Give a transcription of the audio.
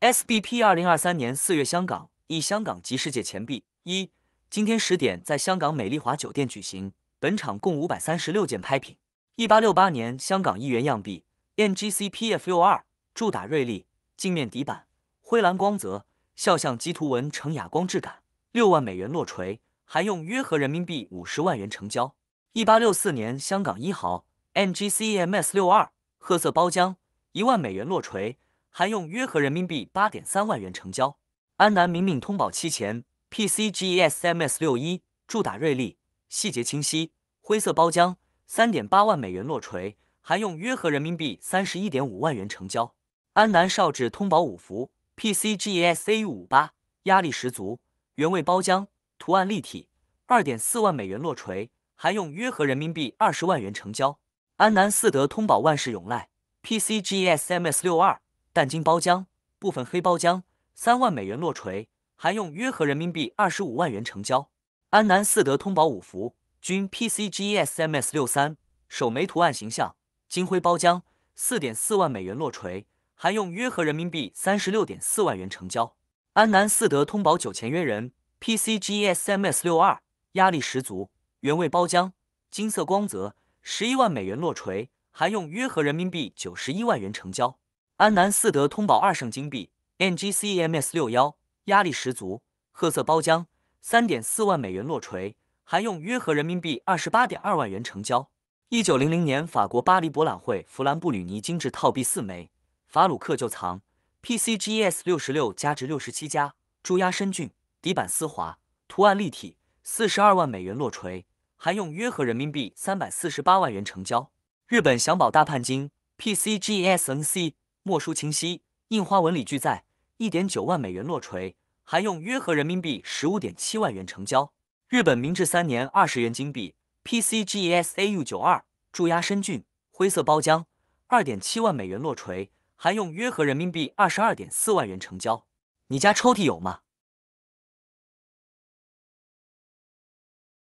S B P 二零二三年四月，香港一香港及世界钱币一，今天十点在香港美丽华酒店举行，本场共五百三十六件拍品。一八六八年香港一元样币，NGC P F U 二，铸打锐利，镜面底板，灰蓝光泽，肖像及图文呈哑光质感，六万美元落锤，还用约合人民币五十万元成交。一八六四年香港一毫，NGC M S 六二，褐色包浆，一万美元落锤。还用约合人民币八点三万元成交。安南明明通宝期前 PCGSMS 六一，铸打锐利，细节清晰，灰色包浆，三点八万美元落锤，还用约合人民币三十一点五万元成交。安南少智通宝五福 p c g s a 五八，压力十足，原味包浆，图案立体，二点四万美元落锤，还用约合人民币二十万元成交。安南四德通宝万事永赖 PCGSMS 六二。淡金包浆，部分黑包浆，三万美元落锤，含用约合人民币二十五万元成交。安南四德通宝五福，均 PCGSMS 六三，首枚图案形象，金灰包浆，四点四万美元落锤，含用约合人民币三十六点四万元成交。安南四德通宝九钱约人，PCGSMS 六二，压力十足，原味包浆，金色光泽，十一万美元落锤，含用约合人民币九十一万元成交。安南四德通宝二圣金币，NGC MS 六幺，压力十足，褐色包浆，三点四万美元落锤，含用约合人民币二十八点二万元成交。一九零零年法国巴黎博览会弗兰布吕尼精致套币四枚，法鲁克旧藏，PCGS 六十六加值六十七加，珠压深峻，底板丝滑，图案立体，四十二万美元落锤，含用约合人民币三百四十八万元成交。日本祥宝大判金，PCGS NC。墨书清晰，印花纹理俱在，一点九万美元落锤，还用约合人民币十五点七万元成交。日本明治三年二十元金币，PCGS AU 九二，注压深峻，灰色包浆，二点七万美元落锤，还用约合人民币二十二点四万元成交。你家抽屉有吗？